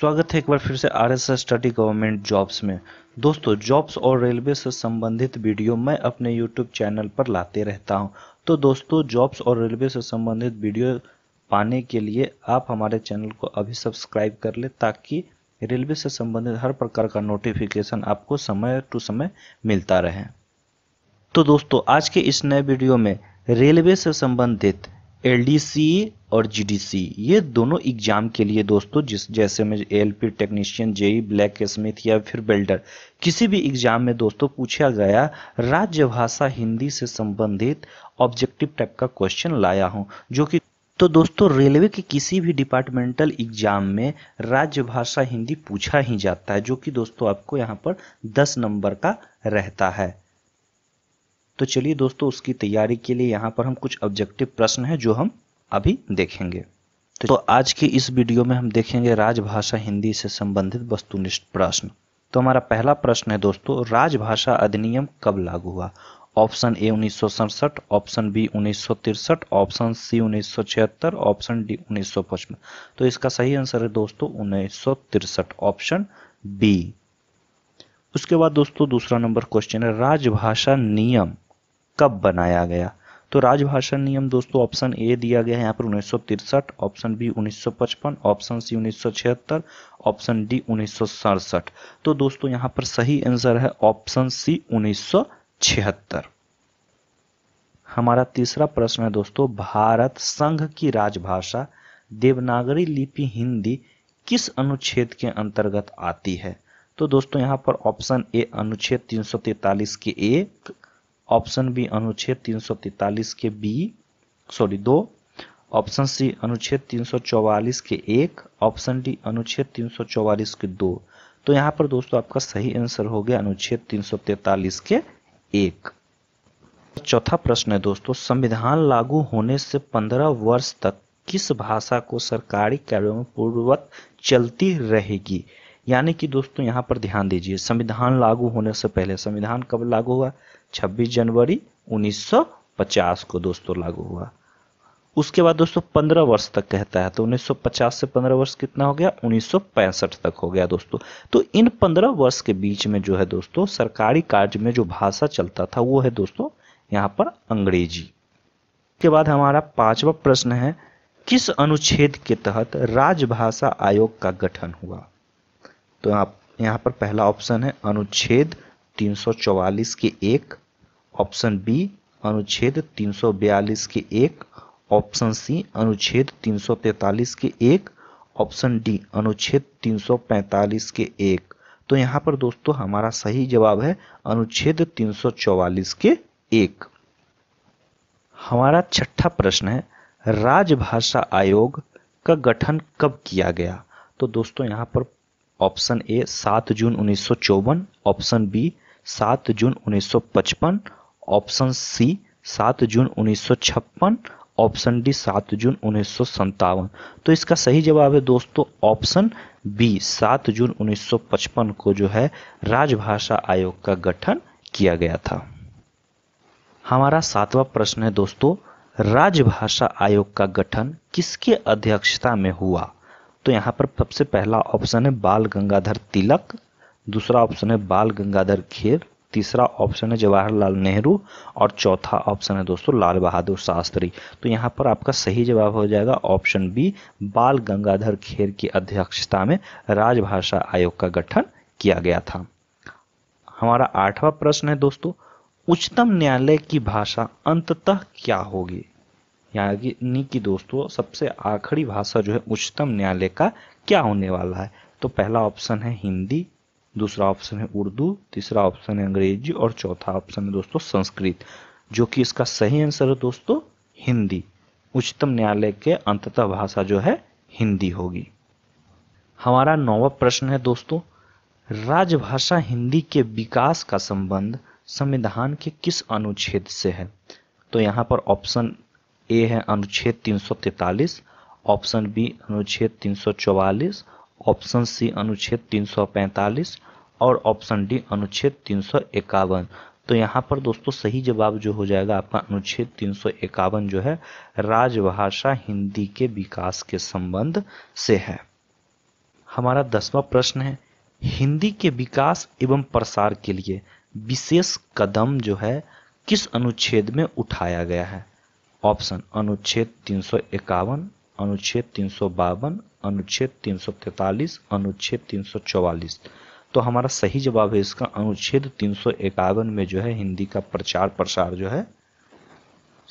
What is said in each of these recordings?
स्वागत है एक बार फिर से R S study government jobs में दोस्तों जॉब्स और रेलवे से संबंधित वीडियो मैं अपने यूट्यूब चैनल पर लाते रहता हूं तो दोस्तों जॉब्स और रेलवे से संबंधित वीडियो पाने के लिए आप हमारे चैनल को अभी सब्सक्राइब कर ले ताकि रेलवे से संबंधित हर प्रकार का नोटिफिकेशन आपको समय टू समय मिलता रहे तो दोस्तों आज के इस नए वीडियो में रेलवे से संबंधित एल और जी ये दोनों एग्जाम के लिए दोस्तों जिस जैसे में एल टेक्नीशियन जेई ब्लैक स्मिथ या फिर बिल्डर किसी भी एग्जाम में दोस्तों पूछा गया राज्य भाषा हिंदी से संबंधित ऑब्जेक्टिव टाइप का क्वेश्चन लाया हूँ जो कि तो दोस्तों रेलवे के किसी भी डिपार्टमेंटल एग्जाम में राज्य भाषा हिंदी पूछा ही जाता है जो कि दोस्तों आपको यहाँ पर दस नंबर का रहता है तो चलिए दोस्तों उसकी तैयारी के लिए यहाँ पर हम कुछ ऑब्जेक्टिव प्रश्न हैं जो हम अभी देखेंगे तो आज की इस वीडियो में हम देखेंगे राजभाषा हिंदी से संबंधित वस्तुनिष्ठ प्रश्न तो हमारा पहला प्रश्न है दोस्तों राजभाषा अधिनियम कब लागू हुआ ऑप्शन ए उन्नीस ऑप्शन बी उन्नीस ऑप्शन सी उन्नीस ऑप्शन डी उन्नीस तो इसका सही आंसर है दोस्तों उन्नीस ऑप्शन बी उसके बाद दोस्तों दूसरा नंबर क्वेश्चन है राजभाषा नियम कब बनाया गया तो राजभाषा नियम दोस्तों ऑप्शन ए दिया गया है यहाँ पर उन्नीस option B 1955 option C 1976 option D उन्नीस तो दोस्तों यहाँ पर सही आंसर है ऑप्शन सी 1976 हमारा तीसरा प्रश्न है दोस्तों भारत संघ की राजभाषा देवनागरी लिपि हिंदी किस अनुच्छेद के अंतर्गत आती है तो दोस्तों यहाँ पर ऑप्शन ए अनुच्छेद 343 के एक ऑप्शन बी अनुच्छेद 343 के बी सॉरी दो ऑप्शन सी अनुच्छेद 344 के एक ऑप्शन डी अनुच्छेद 344 के दो तो यहां पर दोस्तों आपका सही आंसर हो गया अनुच्छेद 343 के एक चौथा प्रश्न है दोस्तों संविधान लागू होने से 15 वर्ष तक किस भाषा को सरकारी कार्यों में पूर्ववत चलती रहेगी यानी कि दोस्तों यहाँ पर ध्यान दीजिए संविधान लागू होने से पहले संविधान कब लागू हुआ 26 जनवरी 1950 को दोस्तों लागू हुआ उसके बाद दोस्तों 15 वर्ष तक कहता है तो 1950 से 15 वर्ष कितना हो गया उन्नीस तक हो गया दोस्तों तो इन 15 वर्ष के बीच में जो है दोस्तों सरकारी कार्य में जो भाषा चलता था वो है दोस्तों यहाँ पर अंग्रेजी के बाद हमारा पांचवा प्रश्न है किस अनुच्छेद के तहत राजभाषा आयोग का गठन हुआ तो आप यहाँ पर पहला ऑप्शन है अनुच्छेद 344 के एक ऑप्शन बी अनुच्छेद 342 के एक ऑप्शन सी अनुच्छेद 343 के एक ऑप्शन डी अनुच्छेद 345 के एक तो यहाँ पर दोस्तों हमारा सही जवाब है अनुच्छेद 344 के एक हमारा छठा प्रश्न है राजभाषा आयोग का गठन कब किया गया तो दोस्तों यहाँ पर ऑप्शन ए सात जून उन्नीस ऑप्शन बी सात जून 1955 ऑप्शन सी सात जून 1956 ऑप्शन डी सात जून उन्नीस तो इसका सही जवाब है दोस्तों ऑप्शन बी सात जून 1955 को जो है राजभाषा आयोग का गठन किया गया था हमारा सातवां प्रश्न है दोस्तों राजभाषा आयोग का गठन किसके अध्यक्षता में हुआ तो यहाँ पर सबसे पहला ऑप्शन है बाल गंगाधर तिलक दूसरा ऑप्शन है बाल गंगाधर खेर तीसरा ऑप्शन है जवाहरलाल नेहरू और चौथा ऑप्शन है दोस्तों लाल बहादुर शास्त्री तो यहाँ पर आपका सही जवाब हो जाएगा ऑप्शन बी बाल गंगाधर खेर की अध्यक्षता में राजभाषा आयोग का गठन किया गया था हमारा आठवां प्रश्न है दोस्तों उच्चतम न्यायालय की भाषा अंततः क्या होगी यानी कि दोस्तों सबसे आखिरी भाषा जो है उच्चतम न्यायालय का क्या होने वाला है तो पहला ऑप्शन है हिंदी दूसरा ऑप्शन है उर्दू तीसरा ऑप्शन है अंग्रेजी और चौथा ऑप्शन है दोस्तों संस्कृत जो कि इसका सही आंसर है दोस्तों हिंदी उच्चतम न्यायालय के अंततः भाषा जो है हिंदी होगी हमारा नौवा प्रश्न है दोस्तों राजभाषा हिंदी के विकास का संबंध संविधान के किस अनुच्छेद से है तो यहाँ पर ऑप्शन ए है अनुच्छेद 343 ऑप्शन बी अनुच्छेद 344 ऑप्शन सी अनुच्छेद 345 और ऑप्शन डी अनुच्छेद तीन तो यहाँ पर दोस्तों सही जवाब जो हो जाएगा आपका अनुच्छेद तीन जो है राजभाषा हिंदी के विकास के संबंध से है हमारा दसवां प्रश्न है हिंदी के विकास एवं प्रसार के लिए विशेष कदम जो है किस अनुच्छेद में उठाया गया है ऑप्शन अनुच्छेद तीन सौ इक्यावन अनुच्छेद तीन सौ बावन अनुच्छेद तीन सौ तैतालीस अनुच्छेद तीन सौ चौवालीस तो हमारा सही जवाब है इसका अनुच्छेद तीन सौ इक्यावन में जो है हिंदी का प्रचार प्रसार जो है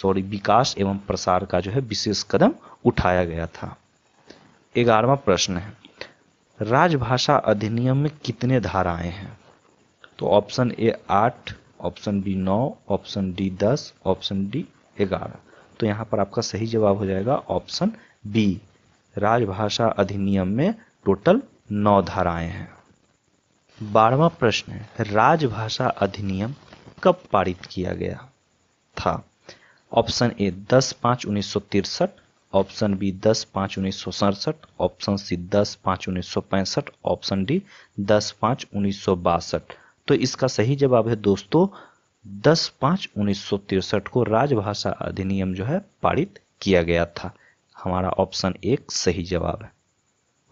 सॉरी विकास एवं प्रसार का जो है विशेष कदम उठाया गया था ग्यारहवा प्रश्न है राजभाषा अधिनियम में कितने धाराएं हैं तो ऑप्शन ए आठ ऑप्शन बी नौ ऑप्शन डी दस ऑप्शन डी ग्यारह तो यहाँ पर आपका सही जवाब हो जाएगा ऑप्शन बी राजभाषा अधिनियम में टोटल नौ धाराएं हैं बारहवा प्रश्न है राजभाषा अधिनियम कब पारित किया गया था ऑप्शन ए दस पाँच उन्नीस सौ तिरसठ ऑप्शन बी दस पाँच उन्नीस सौ सड़सठ ऑप्शन सी दस पाँच उन्नीस सौ पैंसठ ऑप्शन डी दस पाँच उन्नीस सौ बासठ तो इसका सही जवाब है दोस्तों दस पाँच उन्नीस सौ तिरसठ को राजभाषा अधिनियम जो है पारित किया गया था हमारा ऑप्शन एक सही जवाब है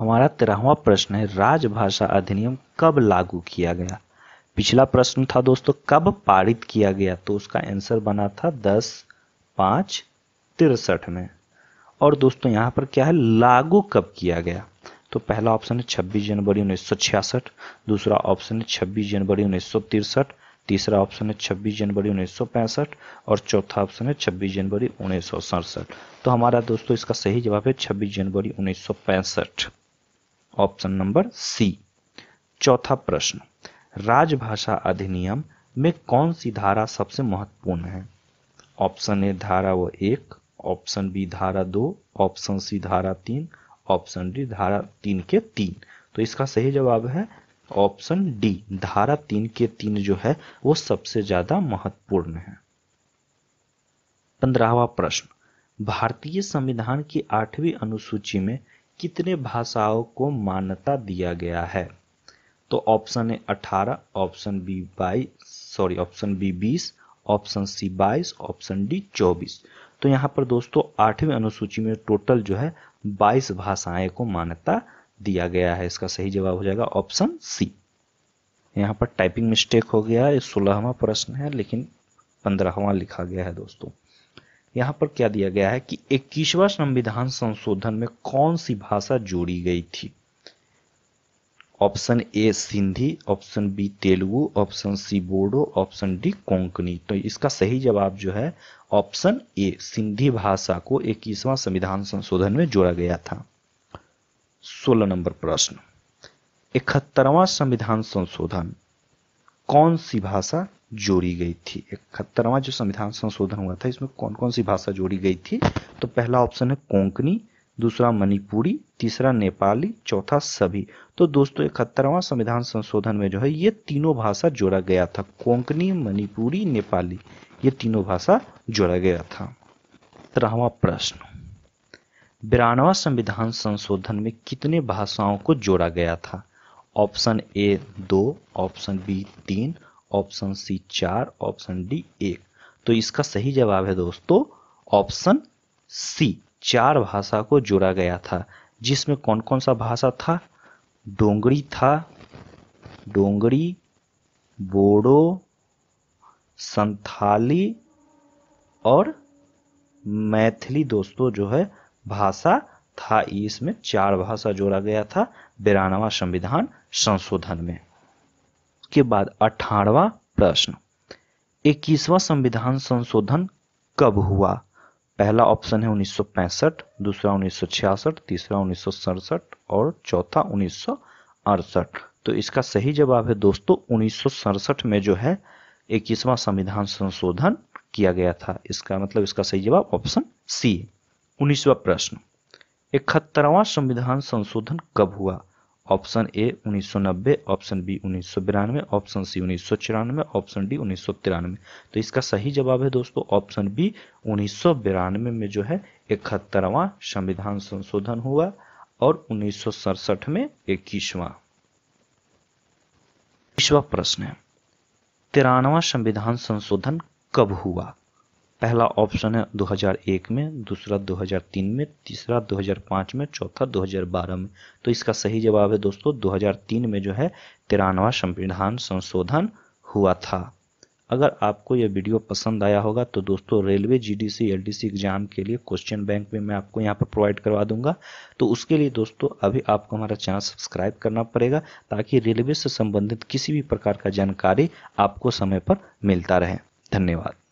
हमारा तेरहवा प्रश्न है राजभाषा अधिनियम कब लागू किया गया पिछला प्रश्न था दोस्तों कब पारित किया गया तो उसका आंसर बना था दस पाँच तिरसठ में और दोस्तों यहाँ पर क्या है लागू कब किया गया तो पहला ऑप्शन है 26 जनवरी उन्नीस दूसरा ऑप्शन है 26 जनवरी उन्नीस तीसरा ऑप्शन है छब्बीस जनवरी उन्नीस और चौथा ऑप्शन है छब्बीस जनवरी उन्नीस तो हमारा दोस्तों इसका सही जवाब है छब्बीस जनवरी उन्नीस ऑप्शन नंबर सी चौथा प्रश्न राजभाषा अधिनियम में कौन सी धारा सबसे महत्वपूर्ण है ऑप्शन ए धारा वो एक ऑप्शन बी धारा दो ऑप्शन सी धारा तीन ऑप्शन डी धारा तीन के तीन तो इसका सही जवाब है ऑप्शन डी धारा तीन के तीन जो है वो सबसे ज्यादा महत्वपूर्ण है पंद्रहवा प्रश्न भारतीय संविधान की आठवीं अनुसूची में कितने भाषाओं को मान्यता दिया गया है तो ऑप्शन ए अठारह ऑप्शन बी बाईस सॉरी ऑप्शन बी बीस ऑप्शन सी बाईस ऑप्शन डी चौबीस तो यहाँ पर दोस्तों आठवीं अनुसूची में टोटल जो है बाईस भाषाएं को मान्यता दिया गया है इसका सही जवाब हो जाएगा ऑप्शन सी यहाँ पर टाइपिंग मिस्टेक हो गया है सोलहवा प्रश्न है लेकिन पंद्रहवा लिखा गया है दोस्तों यहाँ पर क्या दिया गया है कि इक्कीसवा संविधान संशोधन में कौन सी भाषा जोड़ी गई थी option A Sindhi option B Telugu option C Bodo option D Konkani तो इसका सही जवाब जो है ऑप्शन ए सिंधी भाषा को इक्कीसवां संविधान संशोधन में जोड़ा गया था सोलह नंबर प्रश्न इकहत्तरवा संविधान संशोधन कौन सी भाषा जोड़ी गई थी इकहत्तरवा जो संविधान संशोधन हुआ था इसमें कौन कौन सी भाषा जोड़ी गई थी तो पहला ऑप्शन है कोंकणी दूसरा मणिपुरी तीसरा नेपाली चौथा सभी तो दोस्तों इकहत्तरवां संविधान संशोधन में जो है ये तीनों भाषा जोड़ा गया था कोंकणी मणिपुरी नेपाली ये तीनों भाषा जोड़ा गया था तेरहवा प्रश्न बिरानवा संविधान संशोधन में कितने भाषाओं को जोड़ा गया था ऑप्शन ए दो ऑप्शन बी तीन ऑप्शन सी चार ऑप्शन डी एक तो इसका सही जवाब है दोस्तों ऑप्शन सी चार भाषा को जोड़ा गया था जिसमें कौन कौन सा भाषा था डोंगरी था डोंगरी बोडो संथाली और मैथिली दोस्तों जो है भाषा था इसमें चार भाषा जोड़ा गया था बिरानवा संविधान संशोधन में के बाद अठारवा प्रश्न इक्कीसवा संविधान संशोधन कब हुआ पहला ऑप्शन है 1965, दूसरा 1966, तीसरा उन्नीस और चौथा उन्नीस तो इसका सही जवाब है दोस्तों उन्नीस में जो है इक्कीसवां संविधान संशोधन किया गया था इसका मतलब इसका सही जवाब ऑप्शन सी उन्नीसवा प्रश्न इकहत्तरवां संविधान संशोधन कब हुआ ऑप्शन ए 1990 ऑप्शन बी उन्नीस ऑप्शन सी उन्नीस ऑप्शन डी उन्नीस तो इसका सही जवाब है दोस्तों ऑप्शन बी उन्नीस में जो है इकहत्तरवां संविधान संशोधन हुआ और उन्नीस में इक्कीसवा प्रश्न है तिरानवा संविधान संशोधन कब हुआ पहला ऑप्शन है 2001 में दूसरा 2003 में तीसरा 2005 में चौथा 2012 में तो इसका सही जवाब है दोस्तों 2003 में जो है तिरानवा संविधान संशोधन हुआ था अगर आपको यह वीडियो पसंद आया होगा तो दोस्तों रेलवे जीडीसी एलडीसी एग्ज़ाम के लिए क्वेश्चन बैंक में मैं आपको यहाँ पर प्रोवाइड करवा दूंगा तो उसके लिए दोस्तों अभी आपको हमारा चैनल सब्सक्राइब करना पड़ेगा ताकि रेलवे से संबंधित किसी भी प्रकार का जानकारी आपको समय पर मिलता रहे धन्यवाद